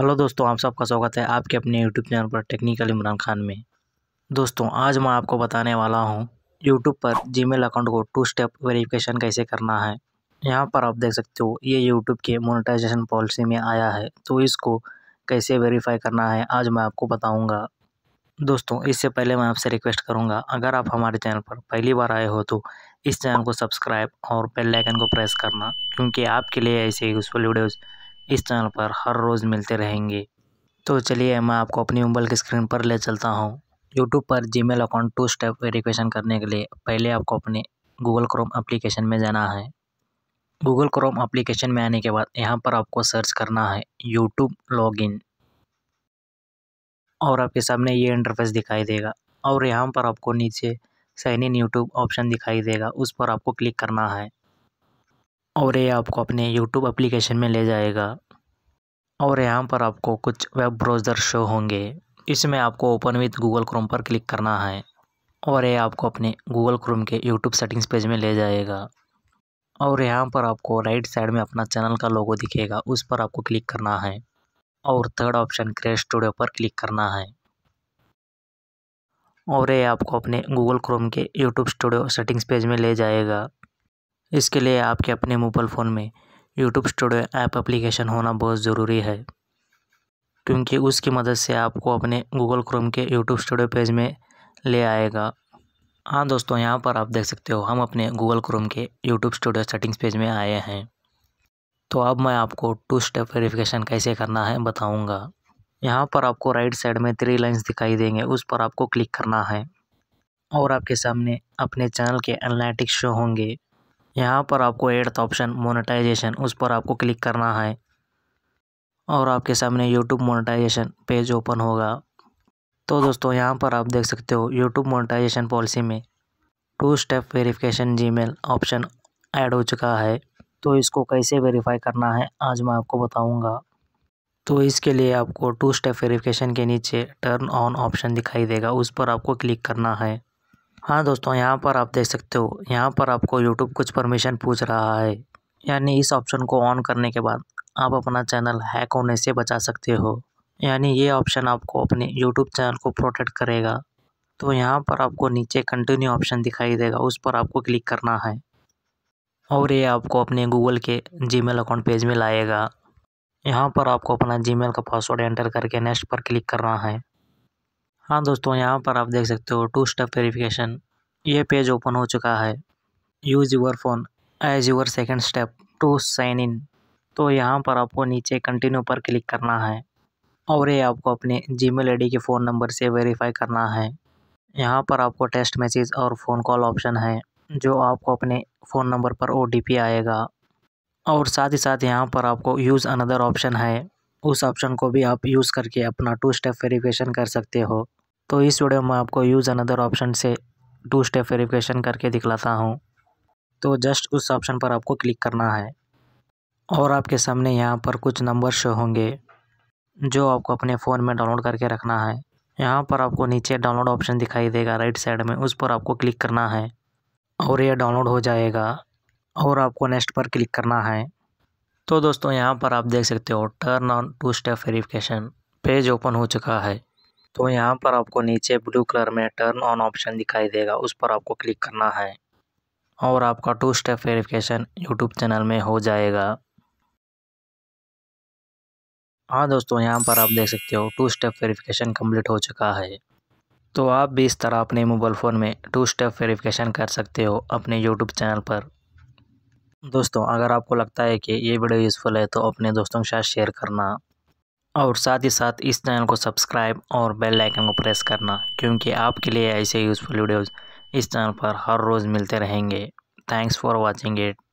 hello दोस्तों आप सबका स्वागत है आपके अपने यूट्यूब चैनल पर टेक्निकल इमरान खान में दोस्तों आज मैं आपको बताने वाला हूँ यूट्यूब पर जीमेल अकाउंट को टू स्टेप वेरिफिकेशन कैसे करना है यहाँ पर आप देख सकते हो ये यूट्यूब के मोनेटाइजेशन पॉलिसी में आया है तो इसको कैसे वेरीफाई करना है आज मैं आपको बताऊँगा दोस्तों इससे पहले मैं आपसे रिक्वेस्ट करूँगा अगर आप हमारे चैनल पर पहली बार आए हो तो इस चैनल को सब्सक्राइब और बेल को प्रेस करना क्योंकि आपके लिए ऐसे यूज़फुल वीडियोज़ इस चैनल पर हर रोज़ मिलते रहेंगे तो चलिए मैं आपको अपनी मोबाइल की स्क्रीन पर ले चलता हूँ यूट्यूब पर G account two step verification करने के लिए पहले आपको अपने गूगल क्रोम एप्लीकेशन में जाना है गूगल क्रोम एप्लीकेशन में आने के बाद यहाँ पर आपको सर्च करना है यूट्यूब लॉगिन और आपके सामने ये इंटरफेस दिखाई देगा और यहाँ पर आपको नीचे साइन इन यूट्यूब ऑप्शन दिखाई देगा उस पर आपको क्लिक करना है और ये आपको अपने यूट्यूब एप्लीकेशन में ले जाएगा और यहाँ पर आपको कुछ वेब ब्राउज़र शो होंगे इसमें आपको ओपन विथ गूगल क्रोम पर क्लिक करना है और ये आपको अपने गूगल क्रोम के यूट्यूब सेटिंग्स पेज में ले जाएगा और यहाँ पर आपको राइट साइड में अपना चैनल का लोगो दिखेगा उस पर आपको क्लिक करना है और थर्ड ऑप्शन क्रेश स्टूडियो पर क्लिक करना है और ये आपको अपने गूगल क्रोम के यूट्यूब स्टूडियो सेटिंग्स पेज में ले जाएगा इसके लिए आपके अपने मोबाइल फ़ोन में यूट्यूब स्टूडियो ऐप एप्लीकेशन होना बहुत ज़रूरी है क्योंकि उसकी मदद से आपको अपने गूगल क्रोम के यूट्यूब स्टूडियो पेज में ले आएगा हाँ दोस्तों यहाँ पर आप देख सकते हो हम अपने गूगल क्रोम के यूट्यूब स्टूडियो सेटिंग्स पेज में आए हैं तो अब मैं आपको टू स्टेप वेरिफिकेशन कैसे करना है बताऊँगा यहाँ पर आपको राइट साइड में थ्री लाइंस दिखाई देंगे उस पर आपको क्लिक करना है और आपके सामने अपने चैनल के एनालिटिक्स शो होंगे यहाँ पर आपको एट्थ ऑप्शन मोनेटाइजेशन उस पर आपको क्लिक करना है और आपके सामने यूट्यूब मोनेटाइजेशन पेज ओपन होगा तो दोस्तों यहाँ पर आप देख सकते हो यूट्यूब मोनेटाइजेशन पॉलिसी में two step verification Gmail option add हो चुका है तो इसको कैसे वेरीफाई करना है आज मैं आपको बताऊँगा तो इसके लिए आपको टू स्टेप वेरिफिकेशन के नीचे टर्न ऑन ऑप्शन दिखाई देगा उस पर आपको क्लिक करना है हाँ दोस्तों यहाँ पर आप देख सकते हो यहाँ पर आपको यूट्यूब कुछ परमिशन पूछ रहा है यानी इस ऑप्शन को ऑन करने के बाद आप अपना चैनल हैक होने से बचा सकते हो यानी ये ऑप्शन आपको अपने यूट्यूब चैनल को प्रोटेक्ट करेगा तो यहाँ पर आपको नीचे कंटिन्यू ऑप्शन दिखाई देगा उस पर आपको क्लिक करना है और ये आपको अपने गूगल के जीमेल अकाउंट पेज में लाएगा यहाँ पर आपको अपना जीमेल का पासवर्ड एंटर करके नेक्स्ट पर क्लिक करना है हाँ दोस्तों यहाँ पर आप देख सकते हो टू स्टेप वेरिफिकेशन ये पेज ओपन हो चुका है use your phone as your second step to sign in तो यहाँ पर आपको नीचे कंटिन्यू पर क्लिक करना है और ये आपको अपने जी मेल के फ़ोन नंबर से वेरीफाई करना है यहाँ पर आपको टेस्ट मैसेज और फ़ोन कॉल ऑप्शन है जो आपको अपने फ़ोन नंबर पर ओ आएगा और साथ ही साथ यहाँ पर आपको यूज़ अनदर ऑप्शन है उस ऑप्शन को भी आप यूज़ करके अपना टू स्टेप वेरिफिकेशन कर सकते हो तो इस वीडियो में आपको यूज़ अनदर ऑप्शन से टू स्टेप वेरिफिकेशन करके दिखलाता हूँ तो जस्ट उस ऑप्शन पर आपको क्लिक करना है और आपके सामने यहाँ पर कुछ नंबर शो होंगे जो आपको अपने फ़ोन में डाउनलोड करके रखना है यहाँ पर आपको नीचे डाउनलोड ऑप्शन दिखाई देगा राइट साइड में उस पर आपको क्लिक करना है और यह डाउनलोड हो जाएगा और आपको नेक्स्ट पर क्लिक करना है तो दोस्तों यहाँ पर आप देख सकते हो turn on two step verification page open हो चुका है तो यहाँ पर आपको नीचे ब्लू कलर में टर्न ऑन ऑप्शन दिखाई देगा उस पर आपको क्लिक करना है और आपका two step verification YouTube channel में हो जाएगा हाँ दोस्तों यहाँ पर आप देख सकते हो टू स्टेप वेरिफिकेशन कंप्लीट हो चुका है तो आप भी इस तरह अपने मोबाइल फ़ोन में टू स्टेप वेरिफिकेशन कर सकते हो अपने यूट्यूब चैनल पर दोस्तों अगर आपको लगता है कि ये वीडियो यूज़फुल है तो अपने दोस्तों के साथ शेयर करना और साथ ही साथ इस चैनल को सब्सक्राइब और बेल आइकन को प्रेस करना क्योंकि आपके लिए ऐसे यूज़फुल वीडियोस इस चैनल पर हर रोज़ मिलते रहेंगे थैंक्स फॉर वाचिंग इट